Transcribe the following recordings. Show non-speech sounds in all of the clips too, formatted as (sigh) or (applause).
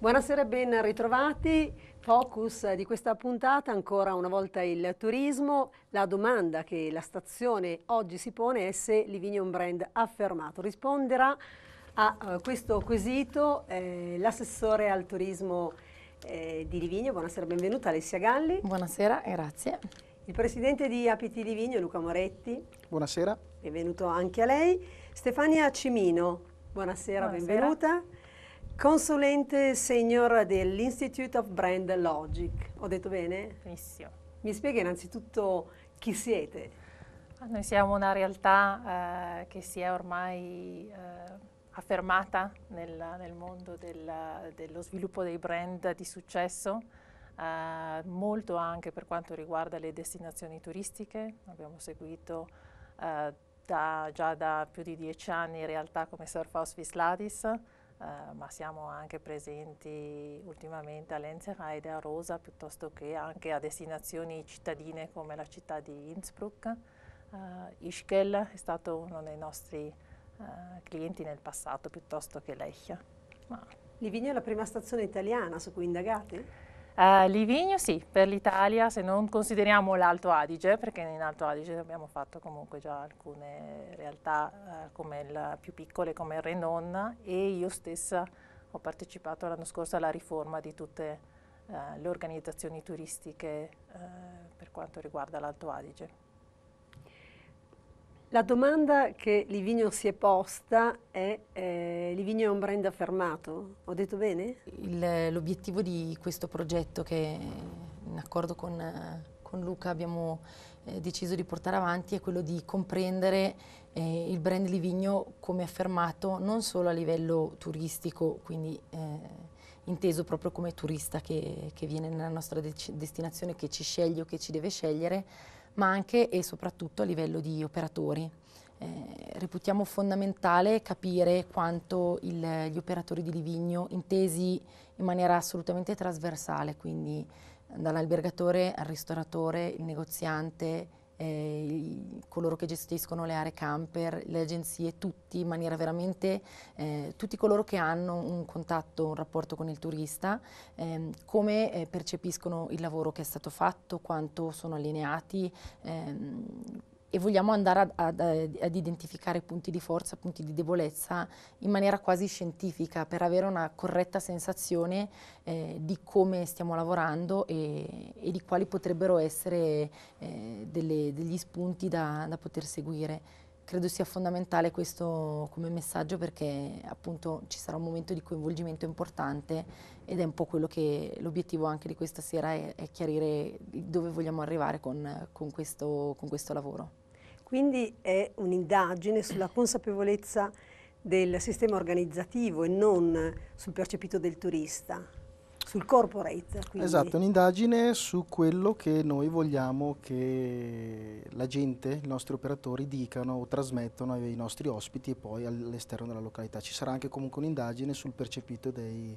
Buonasera e ben ritrovati. Focus di questa puntata ancora una volta il turismo. La domanda che la stazione oggi si pone è se Livigno è un brand affermato. Risponderà a eh, questo quesito eh, l'assessore al turismo eh, di Livigno. Buonasera, e benvenuta Alessia Galli. Buonasera, e grazie. Il presidente di APT Livigno, Luca Moretti. Buonasera. Benvenuto anche a lei. Stefania Cimino, buonasera. buonasera. benvenuta. Consulente senior dell'Institute of Brand Logic. Ho detto bene? Benissimo. Mi spieghi innanzitutto chi siete? Ah, noi siamo una realtà eh, che si è ormai eh, affermata nel, nel mondo del, dello sviluppo dei brand di successo, eh, molto anche per quanto riguarda le destinazioni turistiche. Abbiamo seguito eh, da, già da più di dieci anni realtà come Surf House Visladis, eh, ma siamo anche presenti ultimamente a Lenzerheide, a Rosa, piuttosto che anche a destinazioni cittadine come la città di Innsbruck. Uh, eh, Ischgl è stato uno dei nostri uh, clienti nel passato, piuttosto che Lechia. Ma... Livigno è la prima stazione italiana su cui indagate? Uh, Livigno sì, per l'Italia, se non consideriamo l'Alto Adige, perché in Alto Adige abbiamo fatto comunque già alcune realtà uh, il, più piccole come il Renon e io stessa ho partecipato l'anno scorso alla riforma di tutte uh, le organizzazioni turistiche per quanto riguarda l'Alto Adige. La domanda che Livigno si è posta è, eh, Livigno è un brand affermato, ho detto bene? l'obiettivo di questo progetto che in accordo con, con Luca abbiamo eh, deciso di portare avanti è quello di comprendere eh, il brand Livigno come affermato non solo a livello turistico, quindi eh, inteso proprio come turista che, che viene nella nostra destinazione, che ci sceglie o che ci deve scegliere, ma anche e soprattutto a livello di operatori. Eh, reputiamo fondamentale capire quanto il, gli operatori di Livigno, intesi in maniera assolutamente trasversale, quindi dall'albergatore al ristoratore, il negoziante, eh, coloro che gestiscono le aree camper, le agenzie, tutti in maniera veramente, eh, tutti coloro che hanno un contatto, un rapporto con il turista, ehm, come eh, percepiscono il lavoro che è stato fatto, quanto sono allineati, ehm, e vogliamo andare ad, ad, eh, ad, identificare punti di forza, punti di debolezza in maniera quasi scientifica per avere una corretta sensazione eh, di come stiamo lavorando e, e di quali potrebbero essere eh, delle, degli spunti da, da poter seguire credo sia fondamentale questo come messaggio perché appunto ci sarà un momento di coinvolgimento importante ed è un po' quello che l'obiettivo anche di questa sera è, è chiarire dove vogliamo arrivare con, con, questo, con questo lavoro. Quindi è un'indagine sulla consapevolezza del sistema organizzativo e non sul percepito del turista, sul corporate. Quindi. Esatto, un'indagine su quello che noi vogliamo che la gente, i nostri operatori dicano o trasmettano ai nostri ospiti e poi all'esterno della località. Ci sarà anche comunque un'indagine sul percepito dei,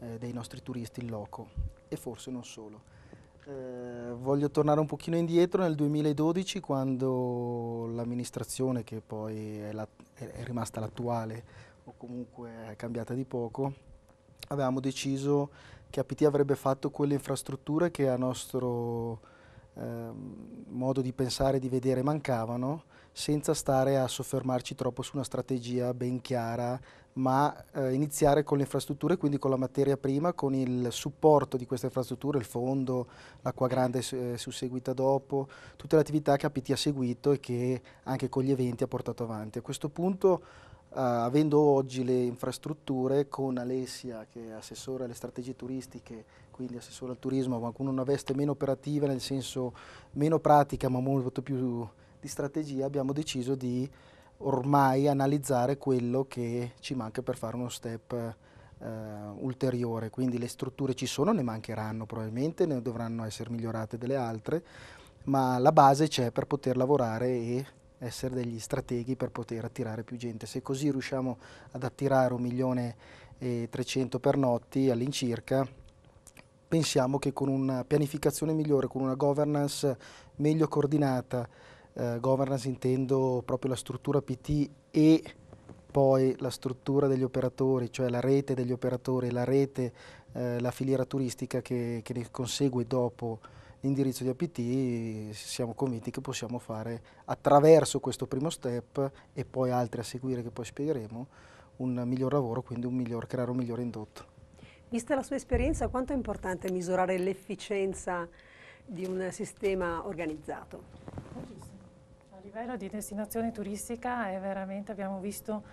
eh, dei nostri turisti in loco e forse non solo. Eh, voglio tornare un pochino indietro nel 2012 quando l'amministrazione che poi è, la, è rimasta l'attuale o comunque è cambiata di poco avevamo deciso che APT avrebbe fatto quelle infrastrutture che a nostro eh, modo di pensare e di vedere mancavano senza stare a soffermarci troppo su una strategia ben chiara, ma eh, iniziare con le infrastrutture, quindi con la materia prima, con il supporto di queste infrastrutture, il fondo, l'acqua grande eh, susseguita dopo, tutte le attività che APT ha seguito e che anche con gli eventi ha portato avanti. A questo punto Uh, avendo oggi le infrastrutture con Alessia che è assessore alle strategie turistiche, quindi assessore al turismo, ma con una veste meno operativa nel senso meno pratica ma molto più di strategia abbiamo deciso di ormai analizzare quello che ci manca per fare uno step eh, ulteriore, quindi le strutture ci sono, ne mancheranno probabilmente, ne dovranno essere migliorate delle altre, ma la base c'è per poter lavorare e essere degli strateghi per poter attirare più gente. Se così riusciamo ad attirare 1 milione e 300 per notti all'incirca, pensiamo che con una pianificazione migliore, con una governance meglio coordinata, eh, governance intendo proprio la struttura PT e poi la struttura degli operatori, cioè la rete degli operatori, la rete, eh, la filiera turistica che, che ne consegue dopo l'indirizzo di APT, siamo convinti che possiamo fare attraverso questo primo step e poi altri a seguire che poi spiegheremo, un miglior lavoro, quindi un miglior, creare un miglior indotto. Vista la sua esperienza, quanto è importante misurare l'efficienza di un sistema organizzato? livello di destinazione turistica è veramente, abbiamo visto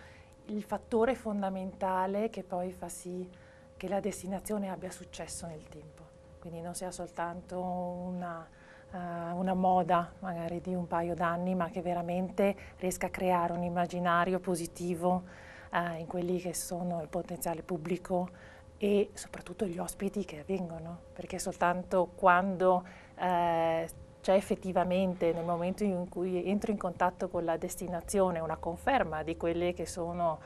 il fattore fondamentale che poi fa sì che la destinazione abbia successo nel tempo, quindi non sia soltanto una, uh, una moda magari di un paio d'anni, ma che veramente riesca a creare un immaginario positivo uh, in quelli che sono il potenziale pubblico e soprattutto gli ospiti che vengono. perché soltanto quando eh, c'è effettivamente nel momento in cui entro in contatto con la destinazione una conferma di quelli che sono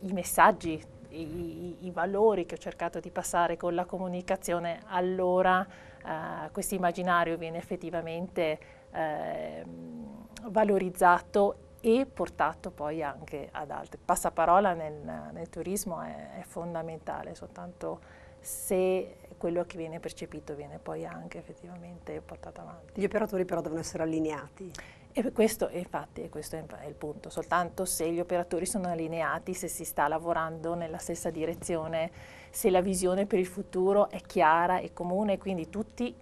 i messaggi, i, i valori che ho cercato di passare con la comunicazione, allora eh, questo immaginario viene effettivamente eh, valorizzato e portato poi anche ad altri. Passaparola nel, nel turismo è, è fondamentale, soltanto se quello che viene percepito viene poi anche effettivamente portato avanti. Gli operatori però devono essere allineati. E questo, infatti, questo è il punto, soltanto se gli operatori sono allineati, se si sta lavorando nella stessa direzione, se la visione per il futuro è chiara e comune, quindi tutti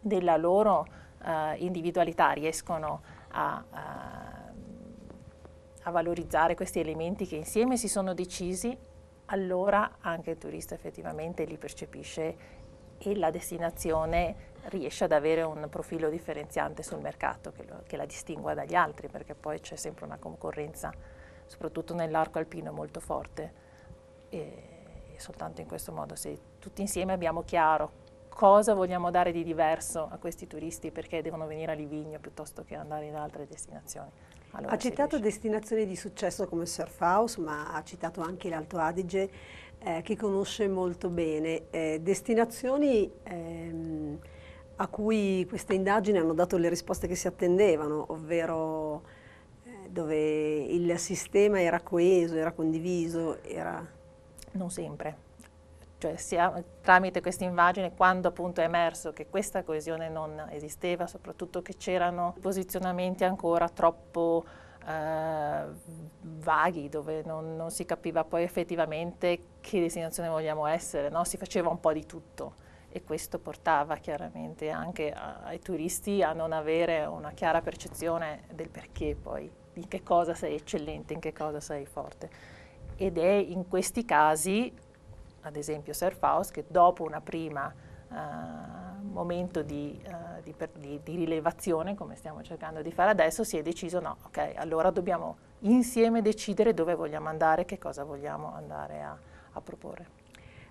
della loro uh, individualità riescono a, a, a valorizzare questi elementi che insieme si sono decisi, allora anche il turista effettivamente li percepisce e la destinazione riesce ad avere un profilo differenziante sul mercato che, lo, che la distingua dagli altri perché poi c'è sempre una concorrenza soprattutto nell'arco alpino molto forte e, e soltanto in questo modo se tutti insieme abbiamo chiaro cosa vogliamo dare di diverso a questi turisti perché devono venire a Livigno piuttosto che andare in altre destinazioni. Allora ha citato riesce. destinazioni di successo come Surf House, ma ha citato anche l'Alto Adige eh, che conosce molto bene, eh, destinazioni ehm, a cui queste indagini hanno dato le risposte che si attendevano, ovvero eh, dove il sistema era coeso, era condiviso, era... Non sempre. Cioè, sia, tramite questa invagine, quando appunto è emerso che questa coesione non esisteva, soprattutto che c'erano posizionamenti ancora troppo eh, vaghi, dove non, non, si capiva poi effettivamente che destinazione vogliamo essere, no? si faceva un po' di tutto e questo portava chiaramente anche a, ai turisti a non avere una chiara percezione del perché poi, in che cosa sei eccellente, in che cosa sei forte. Ed è in questi casi, ad esempio Surf House, che dopo una prima eh, momento di, eh, di, per, di, di rilevazione, come stiamo cercando di fare adesso, si è deciso no, ok, allora dobbiamo insieme decidere dove vogliamo andare, che cosa vogliamo andare a, a proporre.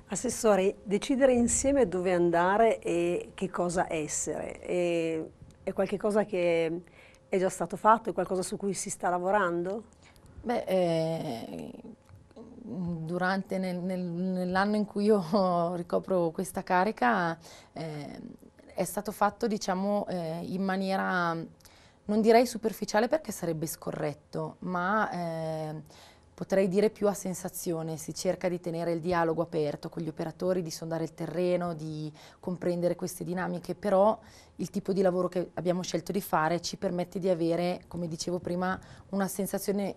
Assessore, decidere insieme dove andare e che cosa essere è, è qualcosa che è già stato fatto, è qualcosa su cui si sta lavorando? Beh, eh, durante nel, nel, nell'anno in cui io (laughs) ricopro questa carica eh, è stato fatto diciamo eh, in maniera non direi superficiale perché sarebbe scorretto ma eh, potrei dire più a sensazione si cerca di tenere il dialogo aperto con gli operatori di sondare il terreno di comprendere queste dinamiche però il tipo di lavoro che abbiamo scelto di fare ci permette di avere come dicevo prima una sensazione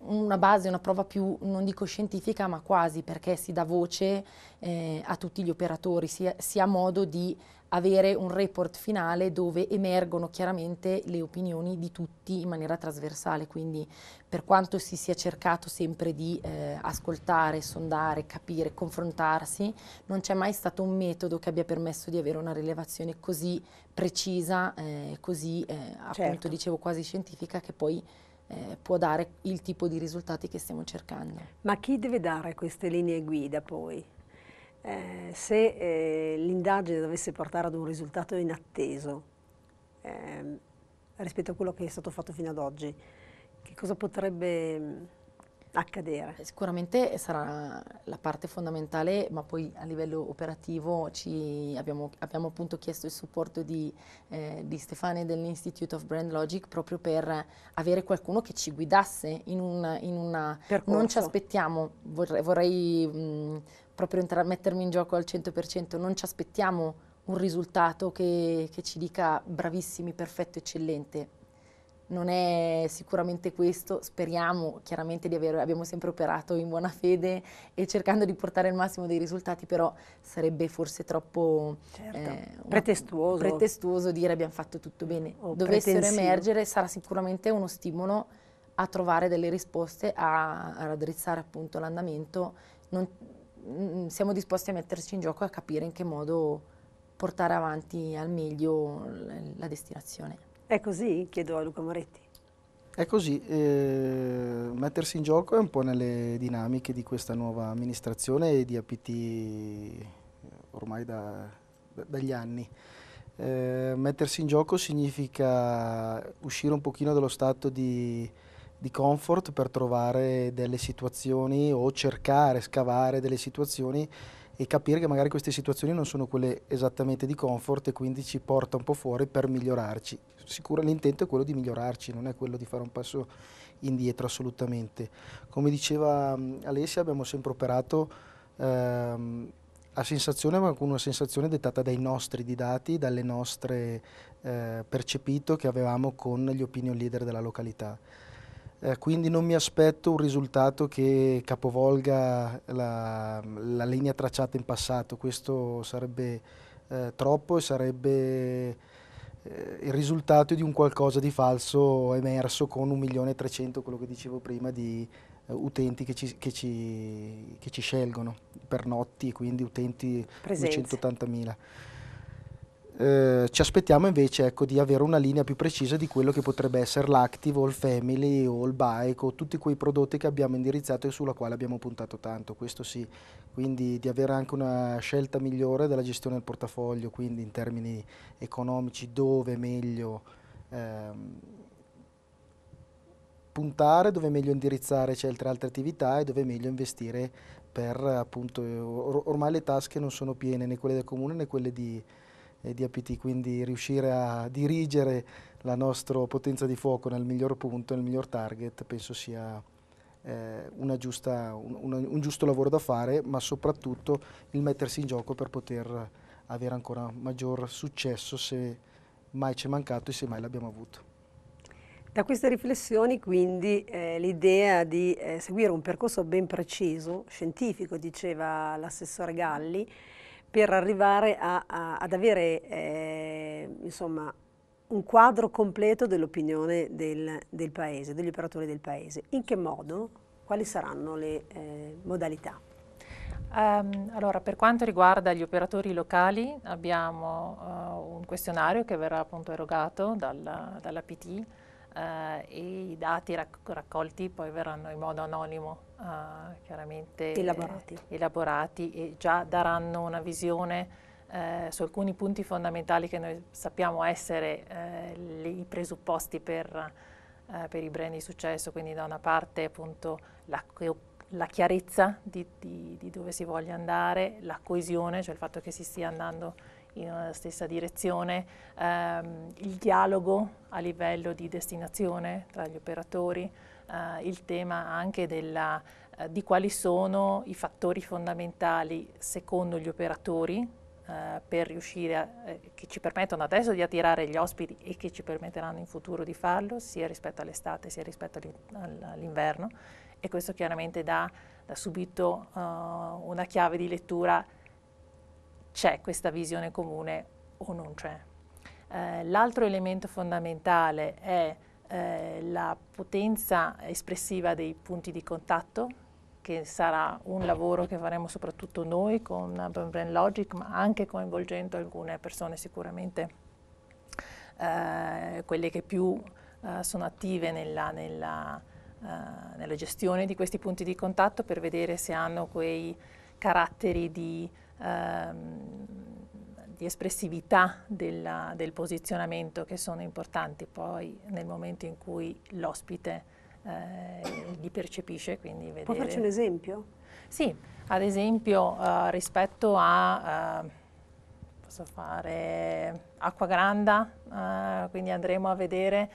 una base, una prova più, non dico scientifica, ma quasi, perché si dà voce eh, a tutti gli operatori, si, si, ha modo di avere un report finale dove emergono chiaramente le opinioni di tutti in maniera trasversale, quindi per quanto si sia cercato sempre di eh, ascoltare, sondare, capire, confrontarsi, non c'è mai stato un metodo che abbia permesso di avere una rilevazione così precisa, eh, così eh, certo. appunto dicevo quasi scientifica, che poi eh, può dare il tipo di risultati che stiamo cercando. Ma chi deve dare queste linee guida poi? Eh, se eh, l'indagine dovesse portare ad un risultato inatteso ehm, rispetto a quello che è stato fatto fino ad oggi, che cosa potrebbe accadere. Eh, sicuramente sarà la parte fondamentale, ma poi a livello operativo abbiamo, abbiamo, appunto chiesto il supporto di, eh, di Stefania dell'Institute of Brand Logic proprio per avere qualcuno che ci guidasse in, un, in una... Percorso. Non ci aspettiamo, vorrei, vorrei mh, proprio entra- mettermi in gioco al 100%, non ci aspettiamo un risultato che, che ci dica bravissimi, perfetto, eccellente, non è sicuramente questo, speriamo chiaramente di aver, abbiamo sempre operato in buona fede e cercando di portare il massimo dei risultati, però sarebbe forse troppo certo. eh, pretestuoso. pretestuoso. dire abbiamo fatto tutto bene. O Dovessero pretensio. emergere sarà sicuramente uno stimolo a trovare delle risposte, a, a raddrizzare appunto l'andamento. Non, mm, siamo disposti a metterci in gioco e a capire in che modo portare avanti al meglio la destinazione. È così? Chiedo a Luca Moretti. È così, eh, mettersi in gioco è un po' nelle dinamiche di questa nuova amministrazione e di APT eh, ormai da, da, dagli anni. Eh, mettersi in gioco significa uscire un pochino dallo stato di, di comfort per trovare delle situazioni o cercare, scavare delle situazioni e capire che magari queste situazioni non sono quelle esattamente di comfort e quindi ci porta un po' fuori per migliorarci. Sicuro l'intento è quello di migliorarci, non è quello di fare un passo indietro assolutamente. Come diceva mm, Alessia abbiamo sempre operato ehm, a sensazione ma con una sensazione dettata dai nostri didati, dalle nostre eh, percepito che avevamo con gli opinion leader della località. Eh, quindi non mi aspetto un risultato che capovolga la, la linea tracciata in passato, questo sarebbe eh, troppo e sarebbe eh, il risultato di un qualcosa di falso emerso con 1.300.000, quello che dicevo prima, di eh, utenti che ci, che, ci, che ci, scelgono per notti, quindi utenti Presenza. 280.000. Eh, ci aspettiamo invece ecco, di avere una linea più precisa di quello che potrebbe essere l'active o il family o il bike o tutti quei prodotti che abbiamo indirizzato e sulla quale abbiamo puntato tanto, questo sì, quindi di avere anche una scelta migliore della gestione del portafoglio, quindi in termini economici dove è meglio ehm, puntare, dove è meglio indirizzare certe altre attività e dove è meglio investire per appunto, or ormai le tasche non sono piene né quelle del comune né quelle di di APT, quindi riuscire a dirigere la nostra potenza di fuoco nel miglior punto, nel miglior target, penso sia eh, giusta, un, una, un, giusto lavoro da fare, ma soprattutto il mettersi in gioco per poter avere ancora maggior successo se mai ci è mancato e se mai l'abbiamo avuto. Da queste riflessioni quindi eh, l'idea di eh, seguire un percorso ben preciso, scientifico, diceva l'assessore Galli, per arrivare a, a, ad avere eh, insomma, un quadro completo dell'opinione del, del, Paese, degli operatori del Paese. In che modo? Quali saranno le eh, modalità? Um, allora, per quanto riguarda gli operatori locali, abbiamo uh, un questionario che verrà appunto erogato dalla, dalla PT eh, e i dati rac raccolti poi verranno in modo anonimo, eh, chiaramente eh, elaborati. Eh, elaborati. e già daranno una visione eh, su alcuni punti fondamentali che noi sappiamo essere eh, i presupposti per, per, i brand di successo, quindi da una parte appunto la la chiarezza di, di, di, dove si voglia andare, la coesione, cioè il fatto che si stia andando in una stessa direzione, ehm, il dialogo a livello di destinazione tra gli operatori, eh, il tema anche della, eh, di quali sono i fattori fondamentali secondo gli operatori eh, per riuscire a, eh, che ci permettono adesso di attirare gli ospiti e che ci permetteranno in futuro di farlo, sia rispetto all'estate sia rispetto all'inverno e questo chiaramente dà, dà subito eh, una chiave di lettura c'è questa visione comune o non c'è. Eh, l'altro elemento fondamentale è eh, la potenza espressiva dei punti di contatto, che sarà un lavoro che faremo soprattutto noi con Brain Logic, ma anche coinvolgendo alcune persone sicuramente eh, quelle che più eh, sono attive nella, nella, eh, nella gestione di questi punti di contatto per vedere se hanno quei caratteri di Ehm, di espressività della, del posizionamento che sono importanti poi nel momento in cui l'ospite eh, li percepisce. Vedere... Può farci un esempio? Sì, ad esempio uh, rispetto a... Uh, posso fare acqua granda, uh, quindi andremo a vedere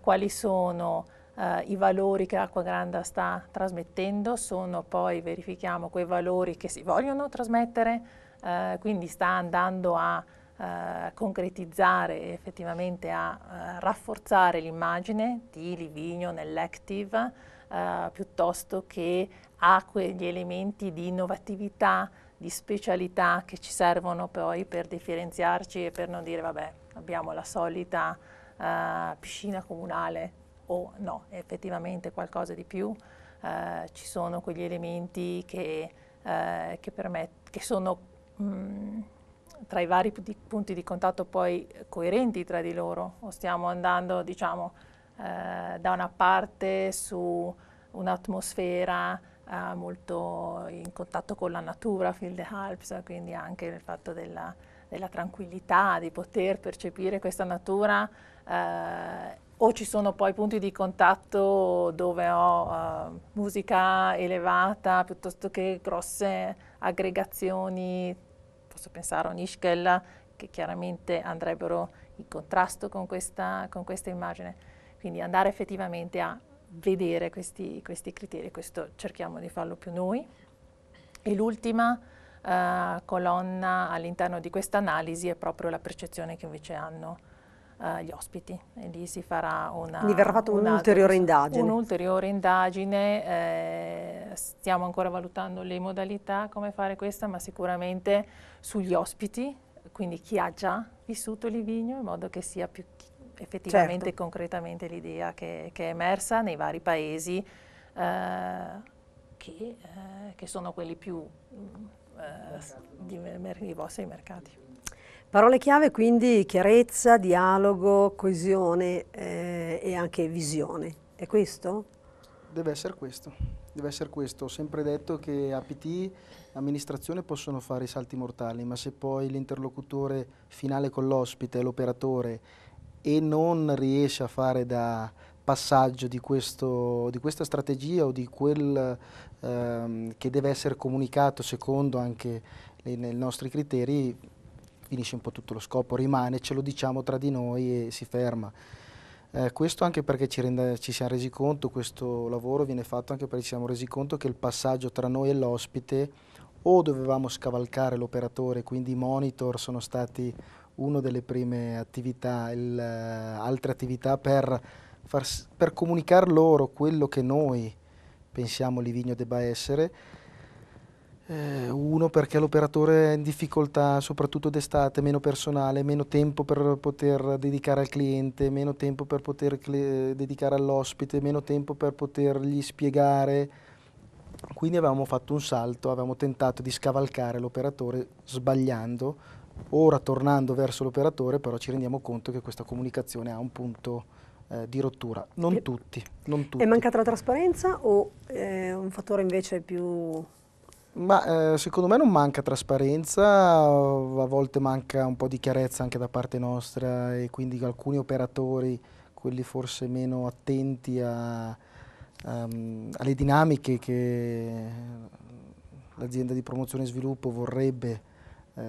quali sono eh, i valori che Acqua Granda sta trasmettendo, sono poi, verifichiamo, quei valori che si vogliono trasmettere, eh, quindi sta andando a eh, concretizzare e effettivamente a eh, rafforzare l'immagine di Livigno nell'Active, eh, piuttosto che a quegli elementi di innovatività, di specialità che ci servono poi per differenziarci e per non dire vabbè abbiamo la solita uh, piscina comunale o no, è effettivamente qualcosa di più, eh, ci sono quegli elementi che, eh, che, che sono mh, mm, tra i vari punti di contatto poi coerenti tra di loro o stiamo andando diciamo eh, da una parte su un'atmosfera eh, molto in contatto con la natura, Feel the Alps, quindi anche il fatto della, della tranquillità, di poter percepire questa natura eh, o ci sono poi punti di contatto dove ho uh, musica elevata piuttosto che grosse aggregazioni, posso pensare a Onishkel, che chiaramente andrebbero in contrasto con questa, con questa, immagine. Quindi andare effettivamente a vedere questi, questi criteri, questo cerchiamo di farlo più noi. E l'ultima uh, colonna all'interno di questa analisi è proprio la percezione che invece hanno eh, gli ospiti e lì si farà una... Quindi verrà fatta un'ulteriore indagine. Un'ulteriore indagine, eh, stiamo ancora valutando le modalità, come fare questa, ma sicuramente sugli ospiti, quindi chi ha già vissuto Livigno in modo che sia più effettivamente e certo. concretamente l'idea che, che, è emersa nei vari paesi eh, che, eh, che, sono quelli più... Mm, eh, di, di vostri mercati. Parole chiave quindi chiarezza, dialogo, coesione eh, e anche visione. È questo? Deve essere questo, deve essere questo. Ho sempre detto che APT e amministrazione possono fare i salti mortali, ma se poi l'interlocutore finale con l'ospite, l'operatore, e non riesce a fare da passaggio di, questo, di questa strategia o di quel ehm, che deve essere comunicato secondo anche i nostri criteri, finisce un po' tutto lo scopo, rimane, ce lo diciamo tra di noi e si ferma. Eh, questo anche perché ci, rende, ci, siamo resi conto, questo lavoro viene fatto anche perché ci siamo resi conto che il passaggio tra noi e l'ospite o dovevamo scavalcare l'operatore, quindi i monitor sono stati una delle prime attività, il, eh, altre attività per, far, per comunicare loro quello che noi pensiamo Livigno debba essere, eh, uno perché l'operatore è in difficoltà, soprattutto d'estate, meno personale, meno tempo per poter dedicare al cliente, meno tempo per poter eh, dedicare all'ospite, meno tempo per potergli spiegare. Quindi avevamo fatto un salto, avevamo tentato di scavalcare l'operatore sbagliando, ora tornando verso l'operatore però ci rendiamo conto che questa comunicazione ha un punto eh, di rottura, non tutti, non tutti, È mancata la trasparenza o è un fattore invece più ma eh, secondo me non manca trasparenza, a volte manca un po' di chiarezza anche da parte nostra e quindi alcuni operatori, quelli forse meno attenti a, um, alle dinamiche che l'azienda di promozione e sviluppo vorrebbe eh,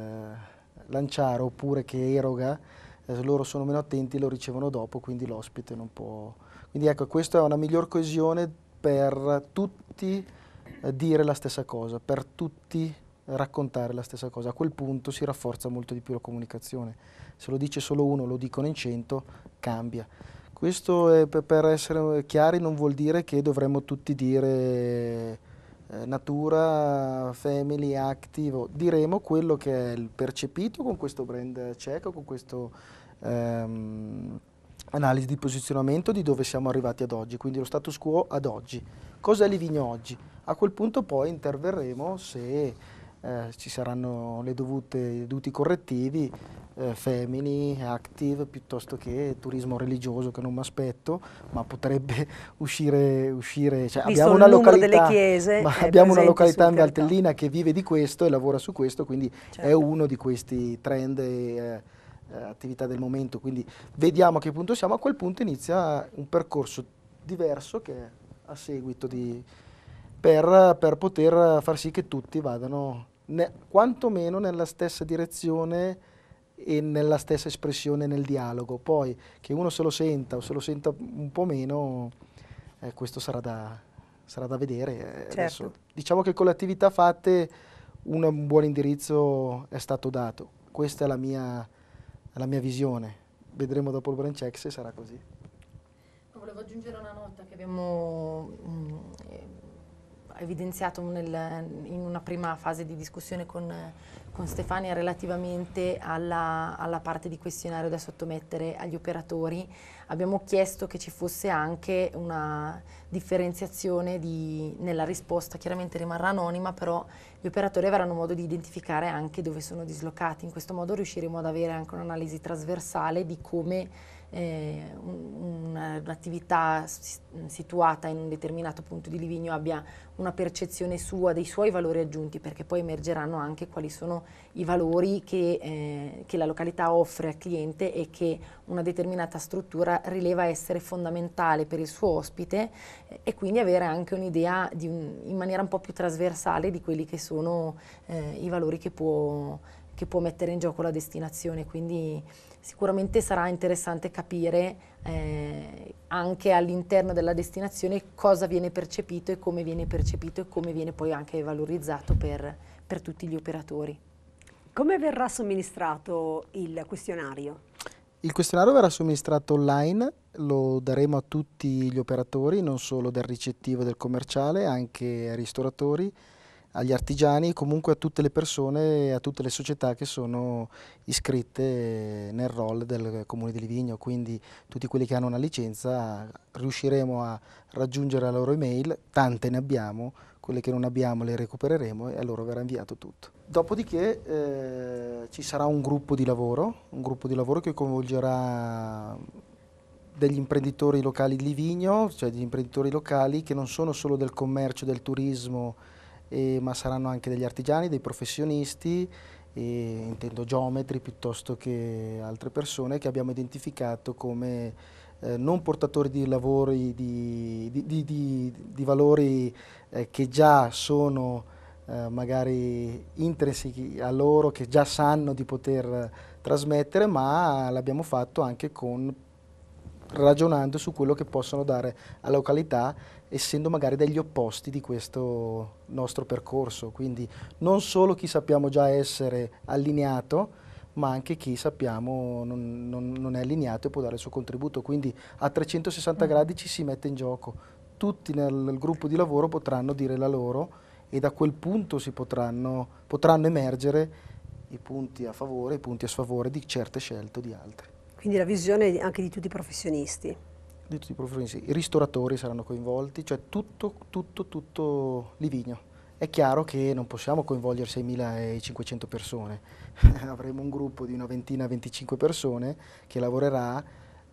lanciare oppure che eroga, eh, loro sono meno attenti, e lo ricevono dopo, quindi l'ospite non può... Quindi ecco, questa è una miglior coesione per tutti dire la stessa cosa, per tutti raccontare la stessa cosa. A quel punto si rafforza molto di più la comunicazione. Se lo dice solo uno, lo dicono in cento, cambia. Questo per essere chiari non vuol dire che dovremmo tutti dire eh, natura, family, active, diremo quello che è il percepito con questo brand cieco, con questa ehm, analisi di posizionamento di dove siamo arrivati ad oggi, quindi lo status quo ad oggi. Cos'è Livigno oggi? A quel punto poi interverremo se eh, ci saranno le dovute, i dovuti correttivi, eh, Family, Active, piuttosto che turismo religioso che non mi aspetto, ma potrebbe (laughs) uscire, uscire cioè abbiamo una località, abbiamo una località Altellina che vive di questo e lavora su questo, quindi certo. è uno di questi trend e eh, eh, attività del momento, quindi vediamo a che punto siamo, a quel punto inizia un percorso diverso che è a seguito di, per, per poter far sì che tutti vadano ne, quantomeno nella stessa direzione e nella stessa espressione nel dialogo. Poi che uno se lo senta o se lo senta un po' meno, eh, questo sarà da, sarà da vedere. Eh, certo. Adesso, diciamo che con le attività fatte un, buon indirizzo è stato dato. Questa è la mia, la mia visione. Vedremo dopo il branch check se sarà così. Volevo aggiungere una nota che abbiamo mm, evidenziato nel, in una prima fase di discussione con, con Stefania relativamente alla, alla, parte di questionario da sottomettere agli operatori, abbiamo chiesto che ci fosse anche una differenziazione di, nella risposta, chiaramente rimarrà anonima, però gli operatori avranno modo di identificare anche dove sono dislocati, in questo modo riusciremo ad avere anche un'analisi trasversale di come eh, un'attività situata in un determinato punto di Livigno abbia una percezione sua dei suoi valori aggiunti, perché poi emergeranno anche quali sono i valori che, eh, che la località offre al cliente e che una determinata struttura rileva essere fondamentale per il suo ospite eh, e quindi avere anche un'idea un, in maniera un po' più trasversale di quelli che sono eh, i valori che può, che può mettere in gioco la destinazione. Quindi, sicuramente sarà interessante capire eh, anche all'interno della destinazione cosa viene percepito e come viene percepito e come viene poi anche valorizzato per, per tutti gli operatori. Come verrà somministrato il questionario? Il questionario verrà somministrato online, lo daremo a tutti gli operatori, non solo del ricettivo e del commerciale, anche ai ristoratori, agli artigiani e comunque a tutte le persone e a tutte le società che sono iscritte nel ROL del Comune di Livigno, quindi tutti quelli che hanno una licenza riusciremo a raggiungere la loro email, tante ne abbiamo, quelle che non abbiamo le recupereremo e a loro verrà inviato tutto. Dopodiché eh, ci sarà un gruppo di lavoro, un gruppo di lavoro che coinvolgerà degli imprenditori locali di Livigno, cioè degli imprenditori locali che non sono solo del commercio, del turismo, eh, ma saranno anche degli artigiani, dei professionisti, eh, intendo geometri piuttosto che altre persone che abbiamo identificato come eh, non portatori di lavori, di, di, di, di valori eh, che già sono eh, magari intrinsechi a loro, che già sanno di poter trasmettere, ma l'abbiamo fatto anche con ragionando su quello che possono dare alla località essendo magari degli opposti di questo nostro percorso, quindi non solo chi sappiamo già essere allineato, ma anche chi sappiamo non, non, non è allineato e può dare il suo contributo, quindi a 360 mm. gradi ci si mette in gioco, tutti nel, nel gruppo di lavoro potranno dire la loro e da quel punto si potranno, potranno emergere i punti a favore e i punti a sfavore di certe scelte o di altre. Quindi la visione anche di tutti i professionisti di tutti i professionisti, i ristoratori saranno coinvolti, cioè tutto, tutto, tutto Livigno. È chiaro che non possiamo coinvolgere 6.500 persone, (laughs) avremo un gruppo di una ventina, 25 persone che lavorerà,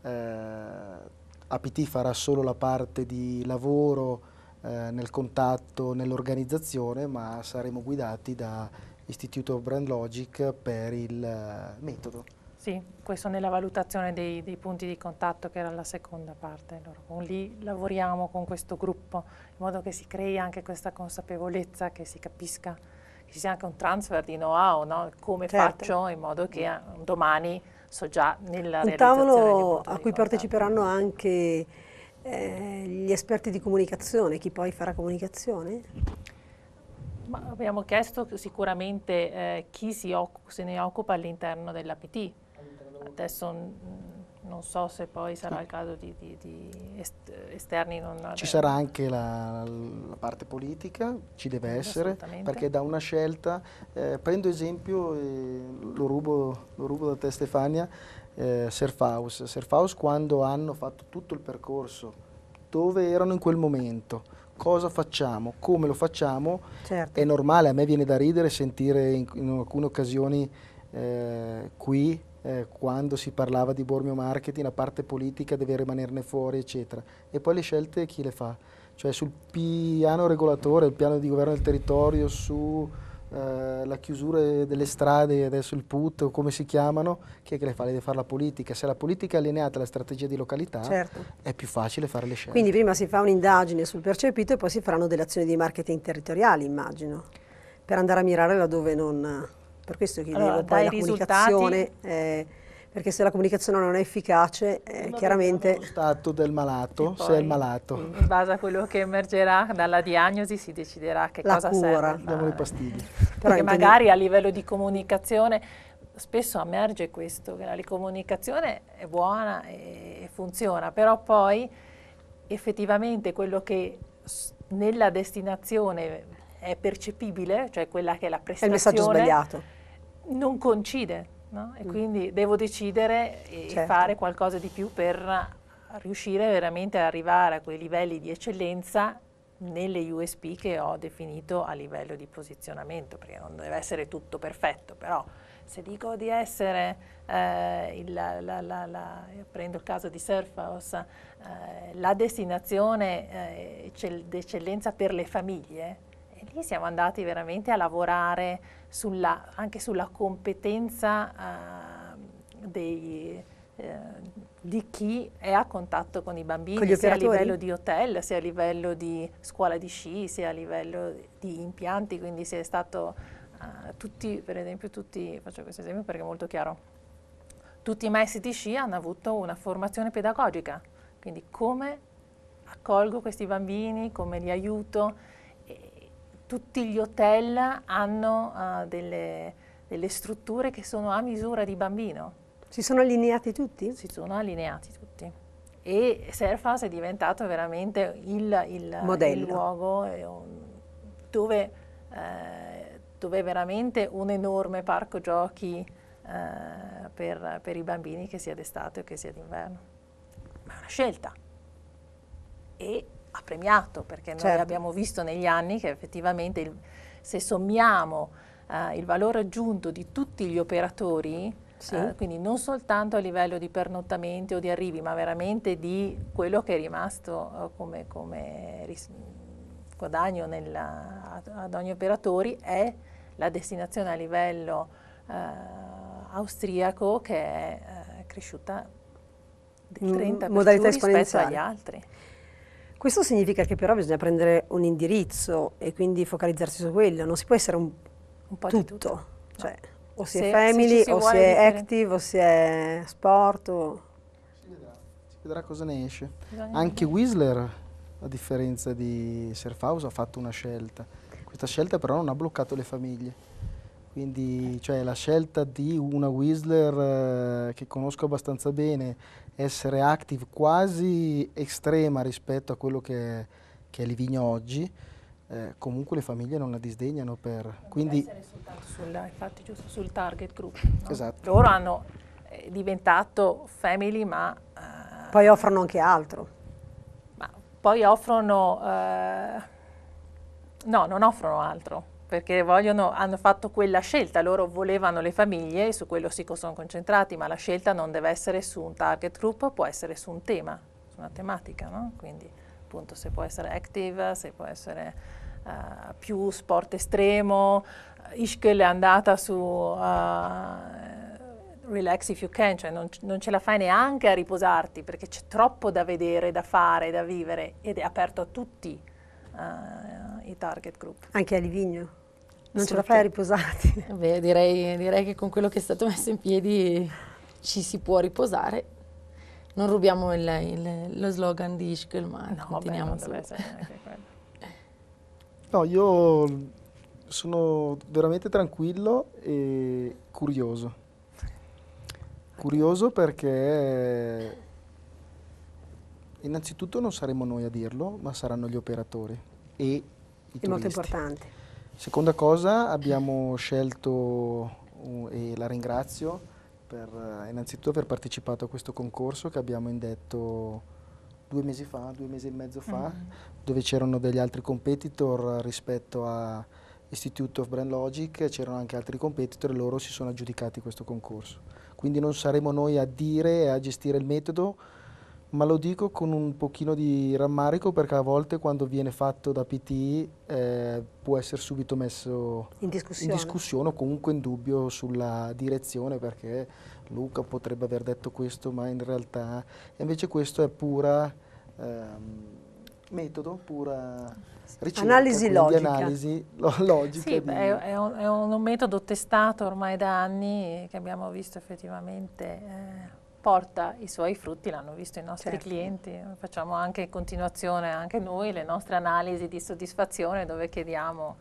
eh, APT farà solo la parte di lavoro eh, nel contatto, nell'organizzazione, ma saremo guidati da Istituto Brand Logic per il eh, metodo. Sì, questo nella valutazione dei, dei, punti di contatto che era la seconda parte. Allora, lì lavoriamo con questo gruppo in modo che si crei anche questa consapevolezza, che si capisca, che ci sia anche un transfer di know-how, no? come certo. faccio in modo che eh, domani so già nella un tavolo a cui parteciperanno anche eh, gli esperti di comunicazione, chi poi farà comunicazione? Ma abbiamo chiesto sicuramente eh, chi si se ne occupa all'interno dell'APT, Adesso non so se poi sarà il caso di, di, di esterni. ci sarà anche la, la, parte politica, ci deve mm, essere, perché da una scelta, eh, prendo esempio, eh, lo, rubo, lo, rubo, da te Stefania, eh, Serfaus. Serfaus quando hanno fatto tutto il percorso, dove erano in quel momento, cosa facciamo, come lo facciamo, certo. è normale, a me viene da ridere sentire in, in alcune occasioni eh, qui eh, quando si parlava di Bormio Marketing, la parte politica deve rimanerne fuori, eccetera. E poi le scelte chi le fa? Cioè sul piano regolatore, il piano di governo del territorio, sulla eh, chiusura delle strade, adesso il PUT o come si chiamano, chi è che le fa? Le deve fare la politica. Se la politica è allineata alla strategia di località certo. è più facile fare le scelte. Quindi prima si fa un'indagine sul percepito e poi si faranno delle azioni di marketing territoriali, immagino, per andare a mirare laddove non per questo chiedevo allora, poi la risultati... comunicazione, eh, perché se la comunicazione non è efficace, eh, chiaramente... Lo stato del malato, se è il malato. In base a quello che emergerà dalla diagnosi si deciderà che la cosa cura. serve. Diamo le pastiglie. perché magari a livello di comunicazione spesso emerge questo, che la comunicazione è buona e funziona, però poi effettivamente quello che nella destinazione è percepibile, cioè quella che è la prestazione. È il messaggio sbagliato non coincide no? e mm. quindi devo decidere e certo. fare qualcosa di più per riuscire veramente ad arrivare a quei livelli di eccellenza nelle USP che ho definito a livello di posizionamento, perché non deve essere tutto perfetto, però se dico di essere, eh, il, la, la, la, prendo il caso di Surfaos, eh, la destinazione eh, d'eccellenza per le famiglie, e lì siamo andati veramente a lavorare sulla, anche sulla competenza uh, dei, uh, di chi è a contatto con i bambini, con sia a livello di hotel, sia a livello di scuola di sci, sia a livello di impianti, quindi si è stato uh, tutti, per esempio, tutti, faccio questo esempio perché è molto chiaro, tutti i maestri di sci hanno avuto una formazione pedagogica, quindi come accolgo questi bambini, come li aiuto tutti gli hotel hanno uh, delle, delle, strutture che sono a misura di bambino. Si sono allineati tutti? Si sono allineati tutti. E Serfas è diventato veramente il, il, il luogo dove, eh, dove, è veramente un enorme parco giochi eh, per, per i bambini che sia d'estate o che sia d'inverno. Ma è una scelta. E ha premiato, perché noi certo. abbiamo visto negli anni che effettivamente il, se sommiamo eh, il valore aggiunto di tutti gli operatori, sì. eh, quindi non soltanto a livello di pernottamenti o di arrivi, ma veramente di quello che è rimasto eh, come, come ris- guadagno nella, ad ogni operatore, è la destinazione a livello eh, austriaco che è eh, cresciuta del 30% M- rispetto agli altri. Questo significa che però bisogna prendere un indirizzo e quindi focalizzarsi su quello, non si può essere un, un po' tutto. tutto. No. Cioè, o se, si è family, se si o si è differenti. active, o si è sport. O... Si, vedrà. si, vedrà. cosa ne esce. Bisogna Anche vedere. Whistler, a differenza di Serfaus, ha fatto una scelta. Questa scelta però non ha bloccato le famiglie. Quindi cioè, la scelta di una Whistler eh, che conosco abbastanza bene essere active quasi estrema rispetto a quello che è, che è Livigno oggi, eh, comunque le famiglie non la disdegnano per... Non Essere Sul, infatti giusto sul target group. No? Esatto. Loro hanno eh, diventato family ma... Eh, poi offrono anche altro. Ma poi offrono... Eh, no, non offrono altro perché vogliono, hanno fatto quella scelta, loro volevano le famiglie e su quello si sono concentrati, ma la scelta non deve essere su un target group, può essere su un tema, su una tematica, no? quindi appunto se può essere active, se può essere uh, più sport estremo, Ishkel è andata su uh, relax if you can, cioè non, non ce la fai neanche a riposarti perché c'è troppo da vedere, da fare, da vivere ed è aperto a tutti eh, i target group. Anche a Livigno? Non ce la fai a riposarti? (laughs) Beh, direi, direi che con quello che è stato messo in piedi ci si può riposare. Non rubiamo il, il, lo slogan di Ishkel, ma no, continuiamo beh, No, io sono veramente tranquillo e curioso. Curioso perché Innanzitutto non saremo noi a dirlo, ma saranno gli operatori e i È turisti. molto importante. Seconda cosa, abbiamo scelto, uh, e la ringrazio, per, eh, innanzitutto aver partecipato a questo concorso che abbiamo indetto due mesi fa, due mesi e mezzo fa, mm -hmm. dove c'erano degli altri competitor rispetto a Institute of Brand Logic, c'erano anche altri competitor e loro si sono aggiudicati questo concorso. Quindi non saremo noi a dire e a gestire il metodo, ma lo dico con un pochino di rammarico perché a volte quando viene fatto da PT eh, può essere subito messo in discussione. in discussione. o comunque in dubbio sulla direzione perché Luca potrebbe aver detto questo ma in realtà invece questo è pura ehm, metodo, pura ricerca, analisi logica. Analisi lo logica sì, di... è, è, un, è, un, metodo testato ormai da anni eh, che abbiamo visto effettivamente... Eh porta i suoi frutti, l'hanno visto i nostri certo. clienti, facciamo anche in continuazione anche noi le nostre analisi di soddisfazione dove chiediamo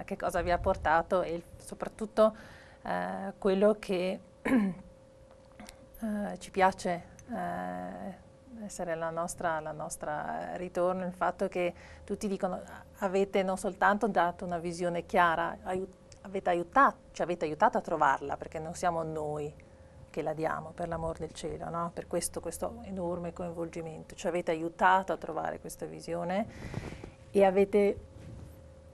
eh, che cosa vi ha portato e soprattutto eh, quello che (clears throat) eh, ci piace eh, essere la nostra, la nostra, eh, ritorno, il fatto che tutti dicono avete non soltanto dato una visione chiara, aiut avete aiutato, ci avete aiutato a trovarla perché non siamo noi che la diamo, per l'amor del cielo, no? per questo, questo enorme coinvolgimento. Ci avete aiutato a trovare questa visione e avete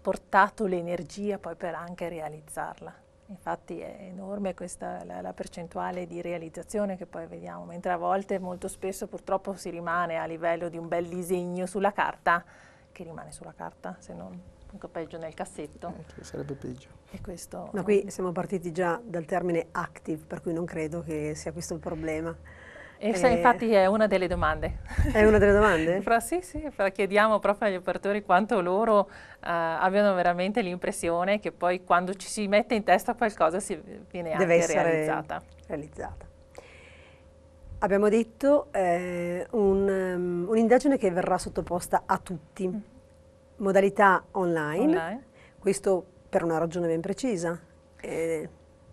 portato l'energia poi per anche realizzarla. Infatti è enorme questa, la, la, percentuale di realizzazione che poi vediamo, mentre a volte molto spesso purtroppo si rimane a livello di un bel disegno sulla carta, che rimane sulla carta se non comunque peggio nel cassetto. Eh, sarebbe peggio. Questo... Ma qui siamo partiti già dal termine active, per cui non credo che sia questo il problema. E eh, infatti è una delle domande. È una delle domande? (laughs) Fra, sì, sì, chiediamo proprio agli operatori quanto loro uh, abbiano veramente l'impressione che poi quando ci si mette in testa qualcosa si viene Deve anche realizzata. realizzata. Abbiamo detto eh, ehm, un'indagine um, un che verrà sottoposta a tutti. Mm modalità online, online. questo per una ragione ben precisa. Eh,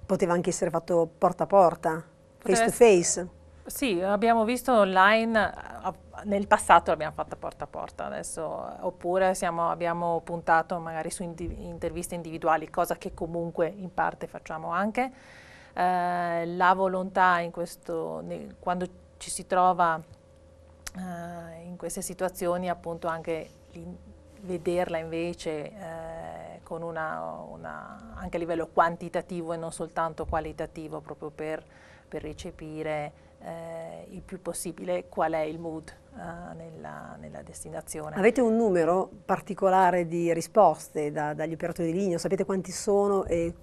poteva anche essere fatto porta a porta, Poteva face to face. Sì, abbiamo visto online, eh, nel passato l'abbiamo fatta porta a porta adesso, oppure siamo, abbiamo puntato magari su interviste individuali, cosa che comunque in parte facciamo anche. Eh, la volontà questo, quando ci si trova eh, in queste situazioni appunto anche l'intervento vederla invece eh, con una, una, anche a livello quantitativo e non soltanto qualitativo, proprio per, per recepire eh, il più possibile qual è il mood eh, nella, nella, destinazione. Avete un numero particolare di risposte da, dagli operatori di linea? Sapete quanti sono e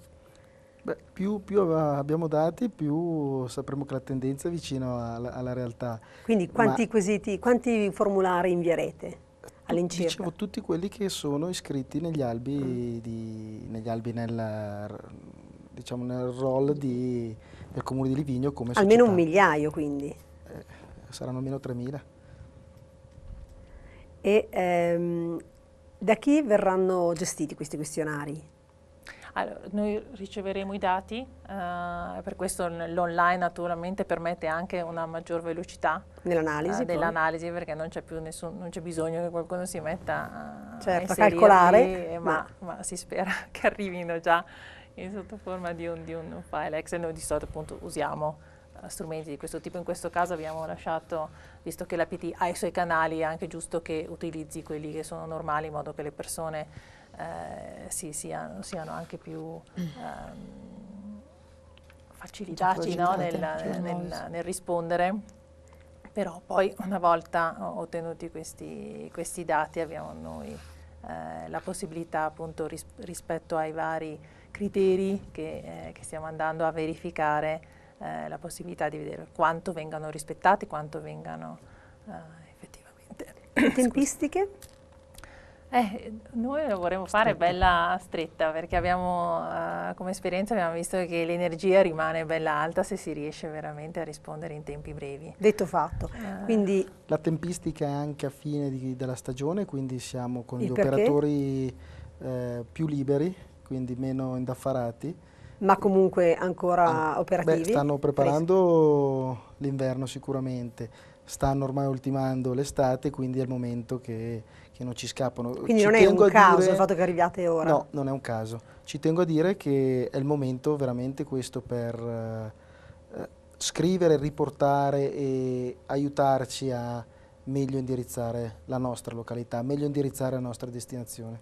Beh, più, più, abbiamo dati, più sapremo che la tendenza è vicina alla, alla realtà. Quindi quanti Ma... quesiti, quanti formulari invierete? all'incirca? Dicevo tutti quelli che sono iscritti negli albi, mm. di, negli albi nel, diciamo, nel roll di, del comune di Livigno come Almeno società. un migliaio quindi? Eh, saranno almeno 3.000. E ehm, da chi verranno gestiti questi questionari? Allora, noi riceveremo i dati, eh, per questo l'online naturalmente permette anche una maggior velocità eh, nell'analisi, eh, dell'analisi perché non c'è più nessun, non c'è bisogno che qualcuno si metta certo, a calcolare, eh, ma, ma, si spera (laughs) che arrivino già in sotto forma di un, di un file Excel, noi di solito appunto usiamo eh, strumenti di questo tipo. In questo caso abbiamo lasciato, visto che l'APT ha i suoi canali, è anche giusto che utilizzi quelli che sono normali in modo che le persone eh, sì, siano, siano, anche più um, facilitati no, nel, nel, nel, rispondere. Però poi una volta ottenuti questi, questi dati abbiamo noi eh, la possibilità appunto ris rispetto ai vari criteri che, eh, che stiamo andando a verificare eh, la possibilità di vedere quanto vengano rispettati, quanto vengano eh, effettivamente. Tempistiche? Eh, noi lo vorremmo fare stretta. bella stretta perché abbiamo, eh, come esperienza abbiamo visto che l'energia rimane bella alta se si riesce veramente a rispondere in tempi brevi. Detto fatto. Eh. Quindi, La tempistica è anche a fine di, della stagione, quindi siamo con gli perché? operatori eh, più liberi, quindi meno indaffarati. Ma comunque ancora ah, operativi? Beh, stanno preparando l'inverno sicuramente, stanno ormai ultimando l'estate, quindi è il momento che che non ci scappano. Quindi ci non è un caso dire... il fatto che arriviate ora? No, non è un caso. Ci tengo a dire che è il momento veramente questo per eh, eh scrivere, riportare e aiutarci a meglio indirizzare la nostra località, meglio indirizzare la nostra destinazione.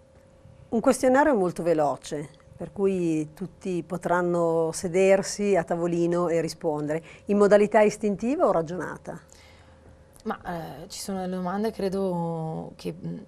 Un questionario molto veloce, per cui tutti potranno sedersi a tavolino e rispondere in modalità istintiva o ragionata? Ma eh, ci sono delle domande, credo che mm,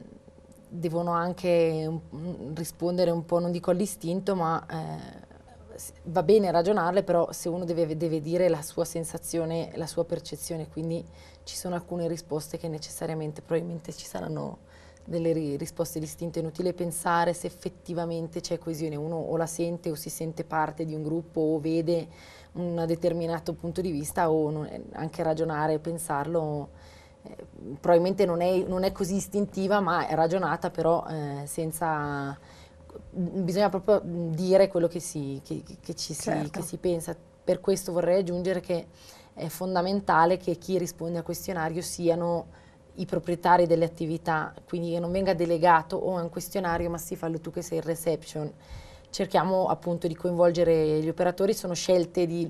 devono anche mm, rispondere un po', non dico all'istinto, ma eh, va bene ragionarle, però se uno deve, deve, dire la sua sensazione, la sua percezione, quindi ci sono alcune risposte che necessariamente, probabilmente ci saranno delle ri risposte distinte, è inutile pensare se effettivamente c'è coesione, uno o la sente o si sente parte di un gruppo o vede un determinato punto di vista o non, anche ragionare, e pensarlo, eh, probabilmente non è, non è, così istintiva ma è ragionata però eh, senza, bisogna proprio dire quello che si, che, che ci si, certo. che si pensa. Per questo vorrei aggiungere che è fondamentale che chi risponde al questionario siano i proprietari delle attività, quindi che non venga delegato o è un questionario ma sì fallo tu che sei il reception cerchiamo appunto di coinvolgere gli operatori, sono scelte di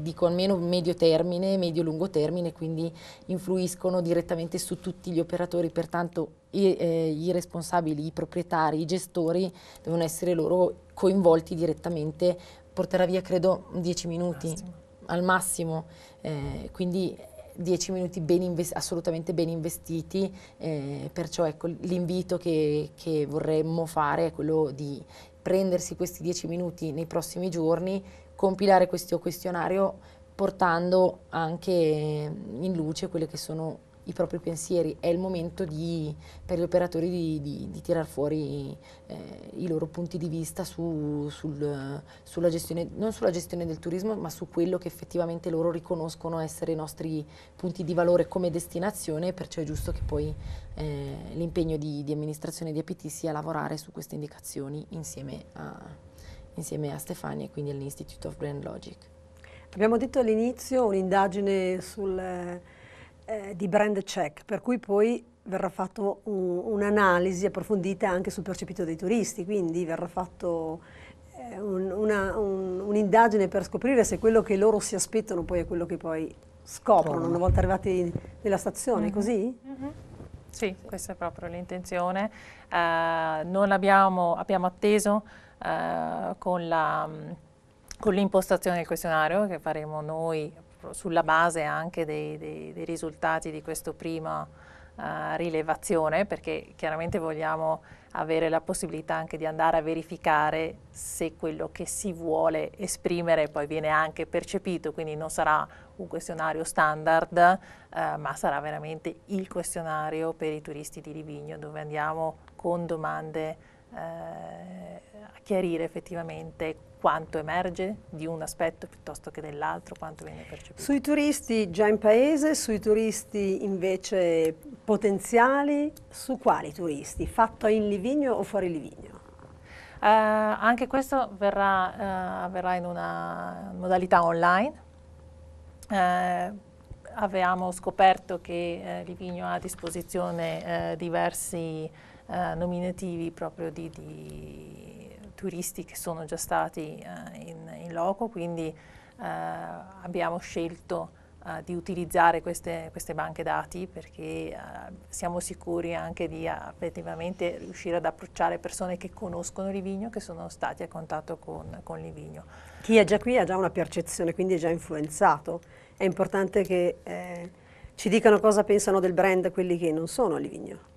dico almeno medio termine, medio-lungo termine, quindi influiscono direttamente su tutti gli operatori, pertanto i, eh, i responsabili, i proprietari, i gestori devono essere loro coinvolti direttamente, porterà via credo 10 minuti massimo. al massimo, eh, quindi 10 minuti ben assolutamente ben investiti, eh, perciò ecco, l'invito che, che, vorremmo fare è quello di prendersi questi 10 minuti nei prossimi giorni, compilare questo questionario portando anche in luce quelle che sono i propri pensieri, è il momento di, per gli operatori di, di, di tirar fuori eh, i loro punti di vista su, sul, sulla gestione, non sulla gestione del turismo, ma su quello che effettivamente loro riconoscono essere i nostri punti di valore come destinazione, perciò è giusto che poi eh, l'impegno di, di, amministrazione di APT sia lavorare su queste indicazioni insieme a, insieme a Stefania e quindi all'Institute of Brand Logic. Abbiamo detto all'inizio un'indagine sul eh, di brand check, per cui poi verrà fatta un'analisi approfondita anche sul percepito dei turisti, quindi verrà fatta eh, un'indagine un, un per scoprire se quello che loro si aspettano poi è quello che poi scoprono Toma. una volta arrivati nella stazione, mm -hmm. così? Mm -hmm. Sì, questa è proprio l'intenzione. Uh, abbiamo, abbiamo, atteso uh, con l'impostazione del questionario che faremo noi sulla base anche dei, dei, dei risultati di questa prima uh, rilevazione, perché chiaramente vogliamo avere la possibilità anche di andare a verificare se quello che si vuole esprimere poi viene anche percepito, quindi non sarà un questionario standard, eh, ma sarà veramente il questionario per i turisti di Livigno, dove andiamo con domande eh, a chiarire effettivamente quanto emerge di un aspetto piuttosto che dell'altro, quanto viene percepito? Sui turisti già in paese, sui turisti invece potenziali, su quali turisti? Fatto in Livigno o fuori Livigno? Eh, anche questo verrà, eh, avverrà in una modalità online. Eh, avevamo scoperto che eh, Livigno ha a disposizione eh, diversi eh, nominativi proprio di, di, turisti che sono già stati eh, in, in, loco, quindi eh, abbiamo scelto eh, di utilizzare queste, queste, banche dati perché eh, siamo sicuri anche di effettivamente riuscire ad approcciare persone che conoscono Livigno, che sono stati a contatto con, con Livigno. Chi è già qui ha già una percezione, quindi è già influenzato. È importante che... Eh, ci dicano cosa pensano del brand quelli che non sono a Livigno.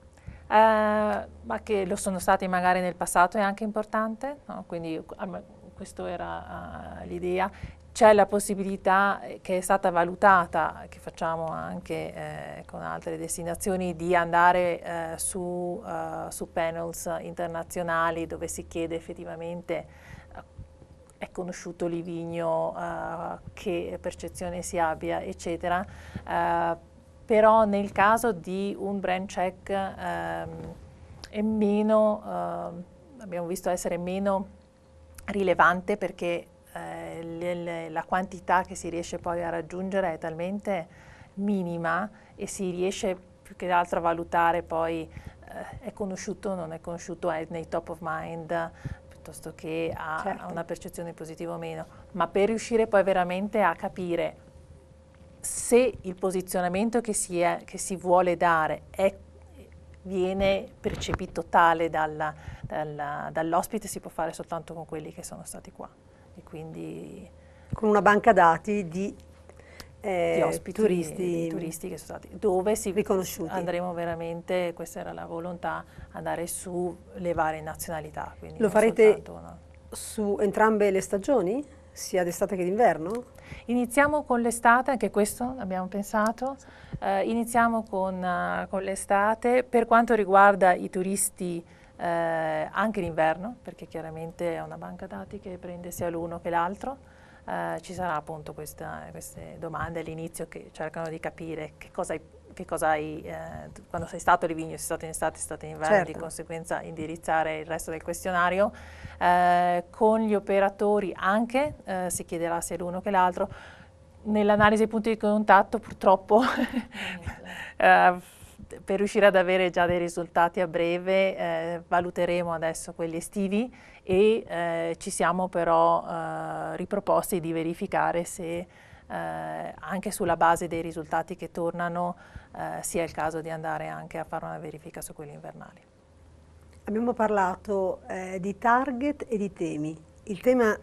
Eh, ma che lo sono stati magari nel passato è anche importante, no? quindi questa era uh, l'idea. C'è la possibilità eh, che è stata valutata, che facciamo anche eh, con altre destinazioni, di andare eh, su, uh, su, panels internazionali dove si chiede effettivamente uh, è conosciuto Livigno, che percezione si abbia, eccetera però nel caso di un brand check ehm, è meno, ehm, abbiamo visto essere meno rilevante perché eh, le, le, la quantità che si riesce poi a raggiungere è talmente minima e si riesce più che altro a valutare poi eh, è conosciuto o non è conosciuto, è nei top of mind piuttosto che ha certo. una percezione positiva o meno, ma per riuscire poi veramente a capire se il posizionamento che si, è, che si vuole dare è, viene percepito tale dalla, dalla, dall'ospite, si può fare soltanto con quelli che sono stati qua. E quindi con una banca dati di, eh, di ospiti, turisti, di turisti che sono stati, dove si riconosciuti. andremo veramente, questa era la volontà, andare su le varie nazionalità. Lo farete soltanto, no? su entrambe le stagioni? sia d'estate che d'inverno? Iniziamo con l'estate, anche questo abbiamo pensato. Eh, iniziamo con, uh, con l'estate per quanto riguarda i turisti eh, anche l'inverno, perché chiaramente è una banca dati che prende sia l'uno che l'altro. Eh, ci saranno appunto questa, queste domande all'inizio che cercano di capire che cosa hai che cosa hai, eh, quando sei stato a Livigno, sei stato in estate, sei stato in inverno, certo. di conseguenza indirizzare il resto del questionario. Eh, con gli operatori anche, eh, si chiederà sia l'uno che l'altro, nell'analisi dei punti di contatto purtroppo (laughs) eh, per riuscire ad avere già dei risultati a breve eh, valuteremo adesso quelli estivi e eh, ci siamo però eh, riproposti di verificare se eh, anche sulla base dei risultati che tornano eh, sia il caso di andare anche a fare una verifica su quelli invernali. Abbiamo parlato eh, di target e di temi. Il tema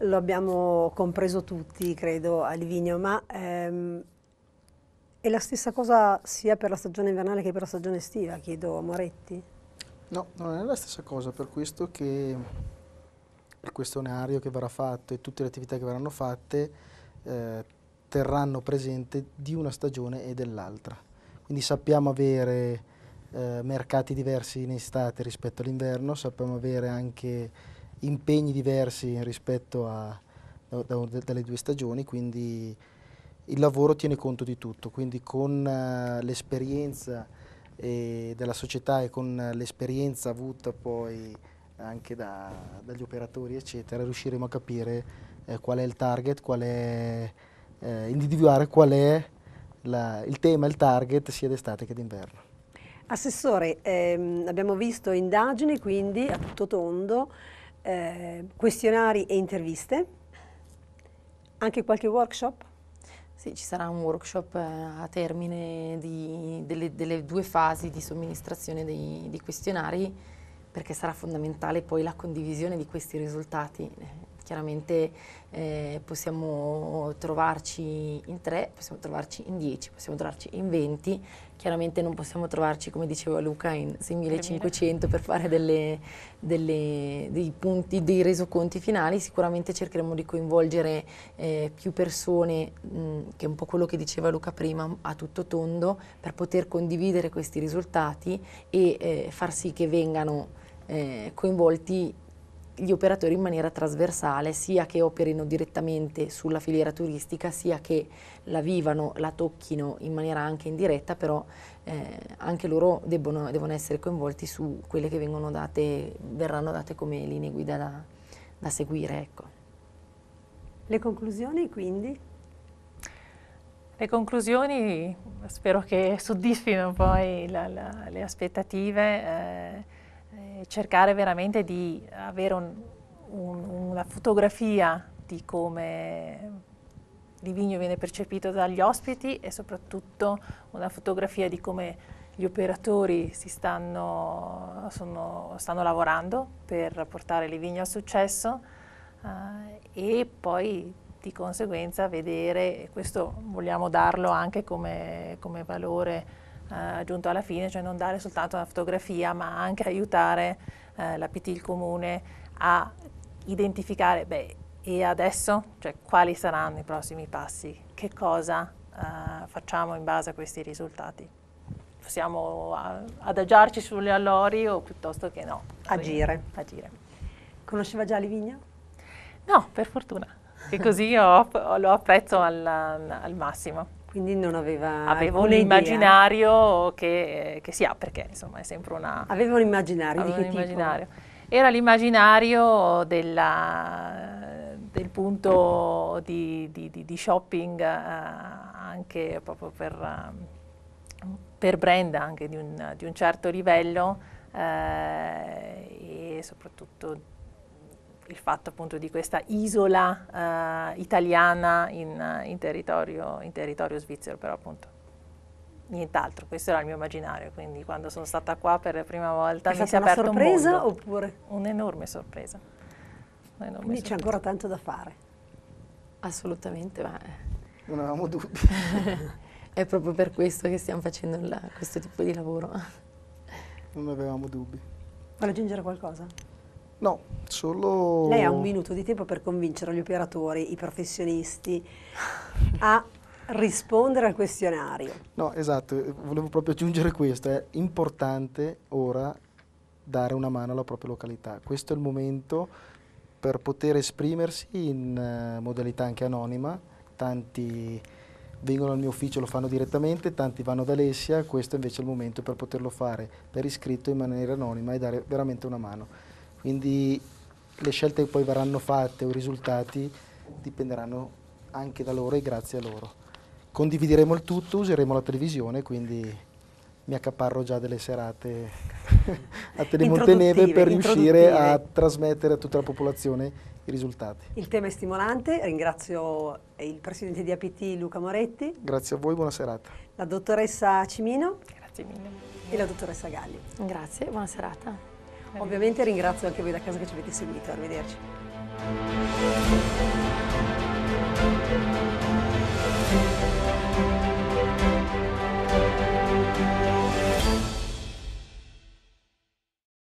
lo abbiamo compreso tutti, credo, a Livigno, ma ehm, è la stessa cosa sia per la stagione invernale che per la stagione estiva, chiedo a Moretti. No, non è la stessa cosa, per questo che il questionario che verrà fatto e tutte le attività che verranno fatte eh, terranno presente di una stagione e dell'altra. Quindi sappiamo avere eh, mercati diversi in estate rispetto all'inverno, sappiamo avere anche impegni diversi rispetto a, da, da, dalle due stagioni, quindi il lavoro tiene conto di tutto, quindi con uh, l'esperienza eh, della società e con l'esperienza avuta poi anche da, dagli operatori eccetera, riusciremo a capire eh, qual è il target, qual è eh, individuare qual è la, il tema, il target sia d'estate che d'inverno. Assessore, ehm, abbiamo visto indagini quindi a tutto tondo, eh, questionari e interviste, anche qualche workshop? Sì, ci sarà un workshop eh, a termine di, delle, delle, due fasi di somministrazione dei, dei questionari perché sarà fondamentale poi la condivisione di questi risultati eh, Chiaramente eh, possiamo trovarci in tre, possiamo trovarci in dieci, possiamo trovarci in venti. Chiaramente non possiamo trovarci, come diceva Luca, in 6500 per fare delle, delle, dei punti, dei resoconti finali. Sicuramente cercheremo di coinvolgere eh, più persone, mh, mm, che è un po' quello che diceva Luca prima, a tutto tondo, per poter condividere questi risultati e eh, far sì che vengano eh, coinvolti gli operatori in maniera trasversale, sia che operino direttamente sulla filiera turistica, sia che la vivano, la tocchino in maniera anche indiretta, però eh, anche loro debbono, devono essere coinvolti su quelle che vengono date, verranno date come linee guida da, da seguire. Ecco. Le conclusioni quindi? Le conclusioni spero che soddisfino poi la, la, le aspettative. Eh cercare veramente di avere un, un, una fotografia di come Livigno viene percepito dagli ospiti e soprattutto una fotografia di come gli operatori si stanno, sono, stanno lavorando per portare Livigno al successo eh, e poi di conseguenza vedere, questo vogliamo darlo anche come, come valore eh, giunto alla fine, cioè non dare soltanto una fotografia ma anche aiutare eh, la PT, il comune, a identificare beh, e adesso, cioè quali saranno i prossimi passi, che cosa eh, facciamo in base a questi risultati. Possiamo adagiarci sugli allori o piuttosto che no. Agire. Agire. Conosceva già Livigna? No, per fortuna. E così ho, lo apprezzo al, al massimo. Quindi non aveva Avevo un immaginario che, che, si ha, perché insomma è sempre una... Aveva un immaginario aveva di che un immaginario. Era l'immaginario del punto di, di, di, di shopping eh, anche proprio per, eh, per, brand anche di un, un certo livello eh, e soprattutto il fatto appunto di questa isola eh, italiana in, eh, in, territorio, in, territorio, svizzero, però appunto nient'altro, questo era il mio immaginario, quindi quando sono stata qua per la prima volta È mi si è aperto una sorpresa un mondo. oppure? Un'enorme sorpresa. Un'enorme quindi c'è ancora tanto da fare. Assolutamente, ma... (laughs) Non avevamo dubbi. (laughs) È proprio per questo che stiamo facendo la, questo tipo di lavoro. Non avevamo dubbi. Vuole aggiungere qualcosa? No, solo... Lei ha un minuto di tempo per convincere gli operatori, i professionisti, a rispondere al questionario. No, esatto, volevo proprio aggiungere questo, è importante ora dare una mano alla propria località, questo è il momento per poter esprimersi in uh, modalità anche anonima, tanti vengono al mio ufficio e lo fanno direttamente, tanti vanno ad Alessia, questo invece è il momento per poterlo fare per iscritto in maniera anonima e dare veramente una mano. Quindi le scelte che poi verranno fatte o i risultati dipenderanno anche da loro e grazie a loro. Condivideremo il tutto, useremo la televisione, quindi mi accaparro già delle serate (laughs) a Telemonteneve per riuscire a trasmettere a tutta la popolazione i risultati. Il tema è stimolante, ringrazio il presidente di APT Luca Moretti. Grazie a voi, buona serata. La dottoressa Cimino. Grazie mille. E la dottoressa Galli. Grazie, buona serata. Ovviamente ringrazio anche voi da casa che ci avete seguito, arrivederci.